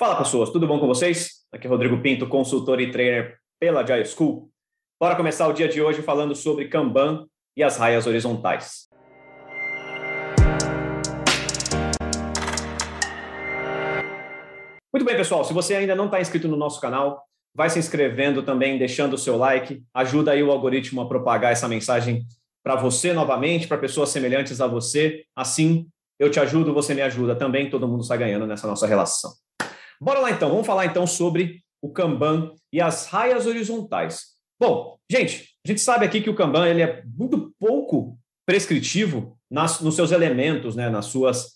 Fala pessoas, tudo bom com vocês? Aqui é Rodrigo Pinto, consultor e trainer pela Jai School. Bora começar o dia de hoje falando sobre Kanban e as raias horizontais. Muito bem, pessoal, se você ainda não está inscrito no nosso canal, vai se inscrevendo também, deixando o seu like, ajuda aí o algoritmo a propagar essa mensagem para você novamente, para pessoas semelhantes a você. Assim, eu te ajudo, você me ajuda também, todo mundo está ganhando nessa nossa relação. Bora lá então, vamos falar então sobre o Kanban e as raias horizontais. Bom, gente, a gente sabe aqui que o Kanban ele é muito pouco prescritivo nas, nos seus elementos, né, nas suas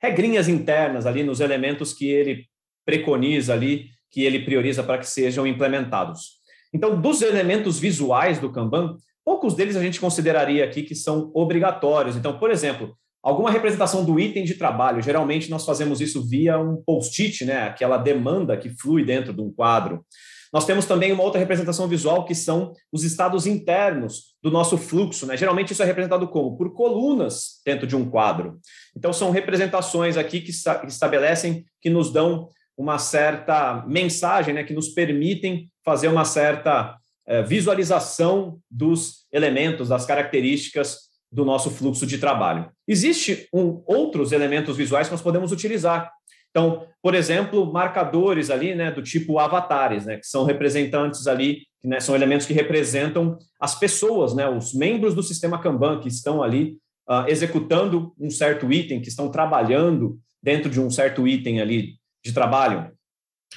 regrinhas internas ali, nos elementos que ele preconiza ali, que ele prioriza para que sejam implementados. Então, dos elementos visuais do Kanban, poucos deles a gente consideraria aqui que são obrigatórios. Então, por exemplo, Alguma representação do item de trabalho. Geralmente nós fazemos isso via um post-it, né? aquela demanda que flui dentro de um quadro. Nós temos também uma outra representação visual, que são os estados internos do nosso fluxo. Né? Geralmente isso é representado como? Por colunas dentro de um quadro. Então, são representações aqui que estabelecem, que nos dão uma certa mensagem, né? que nos permitem fazer uma certa eh, visualização dos elementos, das características do nosso fluxo de trabalho. Existem um, outros elementos visuais que nós podemos utilizar. Então, por exemplo, marcadores ali, né, do tipo avatares, né, que são representantes ali, que né, são elementos que representam as pessoas, né, os membros do sistema Kanban que estão ali uh, executando um certo item, que estão trabalhando dentro de um certo item ali de trabalho.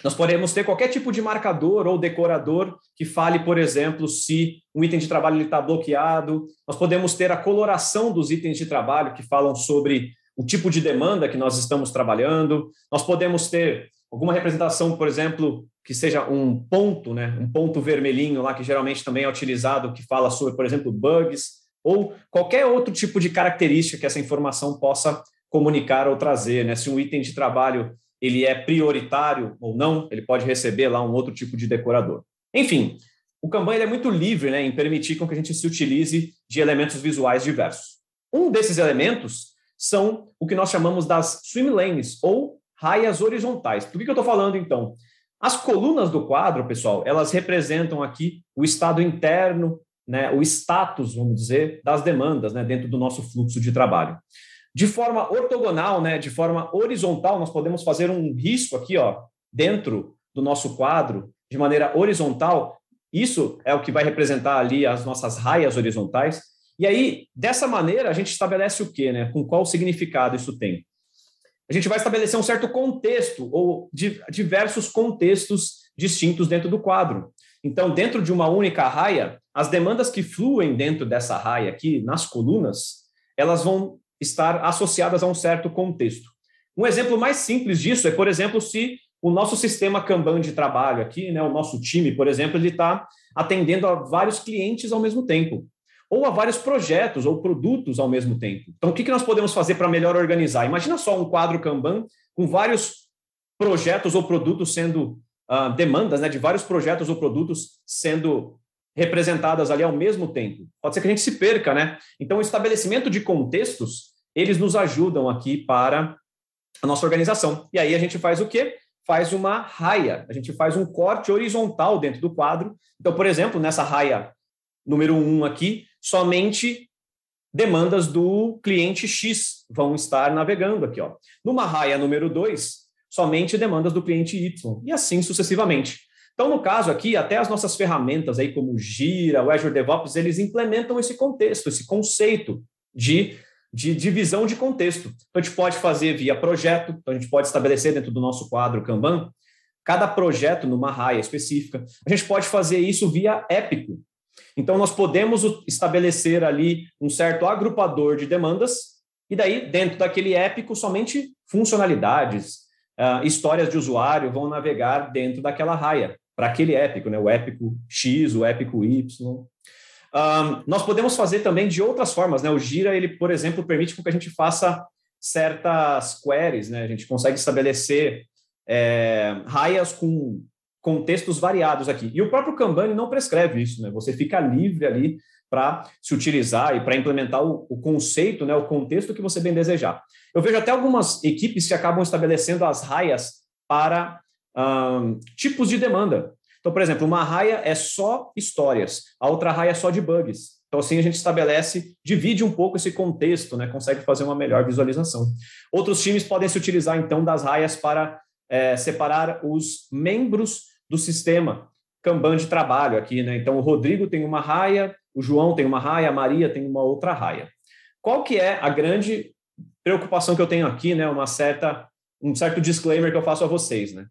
Nós podemos ter qualquer tipo de marcador ou decorador que fale, por exemplo, se um item de trabalho está bloqueado. Nós podemos ter a coloração dos itens de trabalho que falam sobre o tipo de demanda que nós estamos trabalhando. Nós podemos ter alguma representação, por exemplo, que seja um ponto, né? um ponto vermelhinho lá, que geralmente também é utilizado, que fala sobre, por exemplo, bugs, ou qualquer outro tipo de característica que essa informação possa comunicar ou trazer. Né? Se um item de trabalho ele é prioritário ou não, ele pode receber lá um outro tipo de decorador. Enfim, o Kanban é muito livre né, em permitir com que a gente se utilize de elementos visuais diversos. Um desses elementos são o que nós chamamos das swim lanes, ou raias horizontais. Por que, que eu estou falando, então? As colunas do quadro, pessoal, elas representam aqui o estado interno, né, o status, vamos dizer, das demandas né, dentro do nosso fluxo de trabalho. De forma ortogonal, né, de forma horizontal, nós podemos fazer um risco aqui, ó, dentro do nosso quadro, de maneira horizontal. Isso é o que vai representar ali as nossas raias horizontais. E aí, dessa maneira, a gente estabelece o quê, né? Com qual significado isso tem? A gente vai estabelecer um certo contexto ou diversos contextos distintos dentro do quadro. Então, dentro de uma única raia, as demandas que fluem dentro dessa raia aqui, nas colunas, elas vão estar associadas a um certo contexto. Um exemplo mais simples disso é, por exemplo, se o nosso sistema Kanban de trabalho aqui, né, o nosso time, por exemplo, ele está atendendo a vários clientes ao mesmo tempo, ou a vários projetos ou produtos ao mesmo tempo. Então, o que, nós podemos fazer para melhor organizar? Imagina só um quadro Kanban com vários projetos ou produtos sendo uh, demandas, né, de vários projetos ou produtos sendo representadas ali ao mesmo tempo. Pode ser que a gente se perca, né? Então, o estabelecimento de contextos, eles nos ajudam aqui para a nossa organização. E aí a gente faz o quê? Faz uma raia, a gente faz um corte horizontal dentro do quadro. Então, por exemplo, nessa raia número 1 um aqui, somente demandas do cliente X vão estar navegando aqui. Ó. Numa raia número 2, somente demandas do cliente Y, e assim sucessivamente. Então, no caso aqui, até as nossas ferramentas aí como Gira, o Azure DevOps, eles implementam esse contexto, esse conceito de de divisão de contexto. Então, a gente pode fazer via projeto, então a gente pode estabelecer dentro do nosso quadro Kanban cada projeto numa raia específica. A gente pode fazer isso via épico. Então, nós podemos estabelecer ali um certo agrupador de demandas, e daí, dentro daquele épico, somente funcionalidades, ah, histórias de usuário vão navegar dentro daquela raia para aquele épico, né? o épico X, o épico Y. Um, nós podemos fazer também de outras formas, né? O Gira, ele, por exemplo, permite que a gente faça certas queries, né? A gente consegue estabelecer é, raias com contextos variados aqui. E o próprio Kanban não prescreve isso, né? Você fica livre ali para se utilizar e para implementar o, o, conceito, né, o contexto que você bem desejar. Eu vejo até algumas equipes que acabam estabelecendo as raias para um, tipos de demanda. Então, por exemplo, uma raia é só histórias, a outra raia é só de bugs. Então, assim, a gente estabelece, divide um pouco esse contexto, né? consegue fazer uma melhor visualização. Outros times podem se utilizar, então, das raias para é, separar os membros do sistema Kanban de trabalho aqui. Né? Então, o Rodrigo tem uma raia, o João tem uma raia, a Maria tem uma outra raia. Qual que é a grande preocupação que eu tenho aqui, né? Uma certa, um certo disclaimer que eu faço a vocês, né?